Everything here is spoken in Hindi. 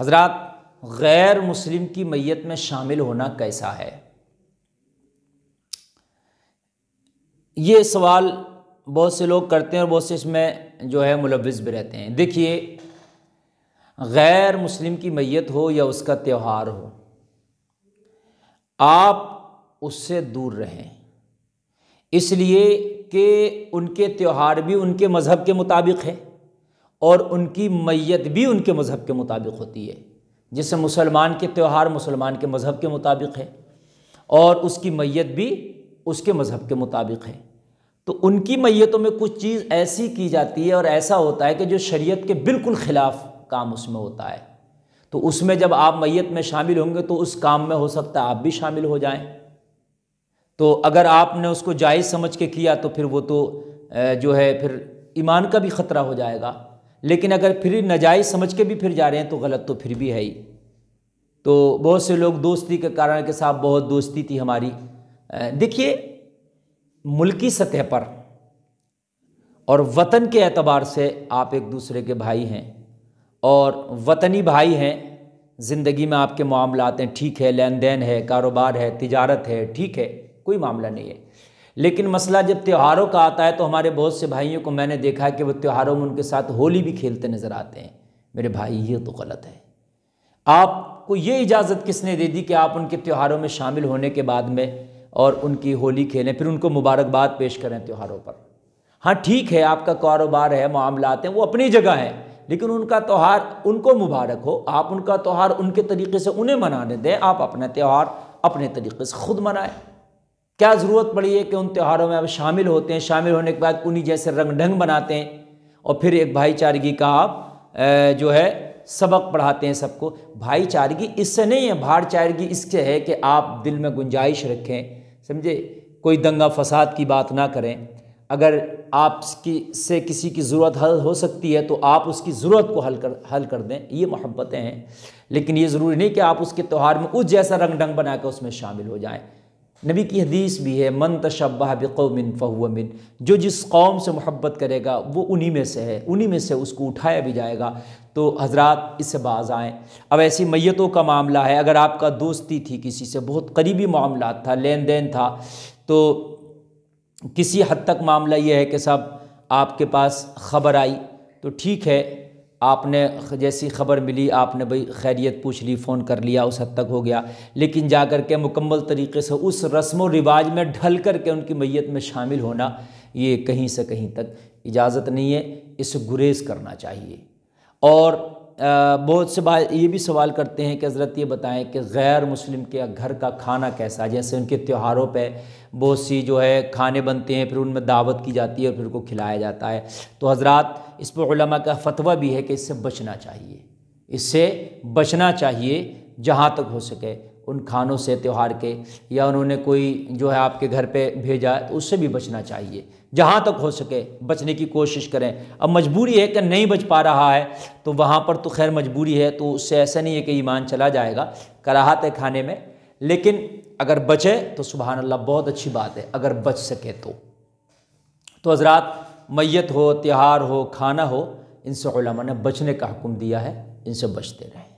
हजरत गैर मुस्लिम की मैत में शामिल होना कैसा है ये सवाल बहुत से लोग करते हैं और बहुत से इसमें जो है मुलविस भी रहते हैं देखिए गैर मुस्लिम की मैत हो या उसका त्यौहार हो आप उससे दूर रहें इसलिए कि उनके त्यौहार भी उनके मज़हब के मुताबिक है और उनकी मैत भी उनके मज़हब के मुताबिक होती है जैसे मुसलमान के त्यौहार मुसलमान के मज़हब के मुताबिक है और उसकी मैत भी उसके मज़हब के मुताबिक है तो उनकी मैतों में कुछ चीज़ ऐसी की जाती है और ऐसा होता है कि जो शरीयत के बिल्कुल ख़िलाफ़ काम उसमें होता है तो उसमें जब आप मैत में शामिल होंगे तो उस काम में हो सकता है आप भी शामिल हो जाएं तो अगर आपने उसको जायज़ समझ के किया तो फिर वो तो जो है फिर ईमान का भी ख़तरा हो जाएगा लेकिन अगर फिर नजायज़ समझ के भी फिर जा रहे हैं तो गलत तो फिर भी है ही तो बहुत से लोग दोस्ती के कारण के साथ बहुत दोस्ती थी हमारी देखिए मुल्की सतह पर और वतन के एतबार से आप एक दूसरे के भाई हैं और वतनी भाई हैं ज़िंदगी में आपके मामलाते हैं ठीक है लेन देन है कारोबार है तिजारत है ठीक है कोई मामला नहीं है लेकिन मसला जब त्योहारों का आता है तो हमारे बहुत से भाइयों को मैंने देखा कि वो त्योहारों में उनके साथ होली भी खेलते नज़र आते हैं मेरे भाई ये तो गलत है आपको ये इजाज़त किसने दे दी कि आप उनके त्योहारों में शामिल होने के बाद में और उनकी होली खेलें फिर उनको मुबारकबाद पेश करें त्योहारों पर हाँ ठीक है आपका कारोबार है मामलात हैं वो अपनी जगह हैं लेकिन उनका त्यौहार उनको मुबारक हो आप उनका त्यौहार उनके तरीके से उन्हें मनाने दें आप अपना त्यौहार अपने तरीके से खुद मनाएं क्या ज़रूरत पड़ी है कि उन त्यौहारों में अब शामिल होते हैं शामिल होने के बाद उन्हीं जैसे रंग ढंग बनाते हैं और फिर एक भाईचारगी का आप जो है सबक पढ़ाते हैं सबको भाईचारगी इससे नहीं है भाईचारगी इससे है कि आप दिल में गुंजाइश रखें समझे कोई दंगा फसाद की बात ना करें अगर आपकी से किसी की ज़रूरत हल हो सकती है तो आप उसकी ज़रूरत को हल कर हल कर दें ये मोहब्बतें हैं लेकिन ये ज़रूरी नहीं कि आप उसके त्यौहार में उस जैसा रंग ढंग बना कर उसमें शामिल हो जाएं नबी की हदीस भी है मन तशबा बिन फ़हुमिन जो जिस कौम से मोहब्बत करेगा वो उन्हीं में से है उन्हीं में से उसको उठाया भी जाएगा तो हजरात इससे बाज आएँ अब ऐसी मैतों का मामला है अगर आपका दोस्ती थी किसी से बहुत करीबी मामला था लेन देन था तो किसी हद तक मामला यह है कि साहब आपके पास ख़बर आई तो ठीक है आपने जैसी ख़बर मिली आपने भाई खैरियत पूछ ली फ़ोन कर लिया उस हद तक हो गया लेकिन जा कर के मुकम्मल तरीके से उस रस्म व रिवाज में ढल कर के उनकी मैत में शामिल होना ये कहीं से कहीं तक इजाज़त नहीं है इसे गुरेज करना चाहिए और बहुत से बात ये भी सवाल करते हैं कि हज़रत ये बताएं कि गैर मुस्लिम के घर का खाना कैसा जैसे उनके त्यौहारों पर बहुत सी जो है खाने बनते हैं फिर उनमें दावत की जाती है और फिर उनको खिलाया जाता है तो हजरत इस पर उलमा का फतवा भी है कि इससे बचना चाहिए इससे बचना चाहिए जहाँ तक हो सके उन खानों से त्यौहार के या उन्होंने कोई जो है आपके घर पे भेजा तो उससे भी बचना चाहिए जहाँ तक हो सके बचने की कोशिश करें अब मजबूरी है कि नहीं बच पा रहा है तो वहाँ पर तो खैर मजबूरी है तो उससे ऐसा नहीं है कि ईमान चला जाएगा कराहत है खाने में लेकिन अगर बचे तो सुबह अल्लाह बहुत अच्छी बात है अगर बच सके तो तो हजरात मैत हो त्यौहार हो खाना हो इनसे ने बचने का हुक्म दिया है इनसे बचते रहें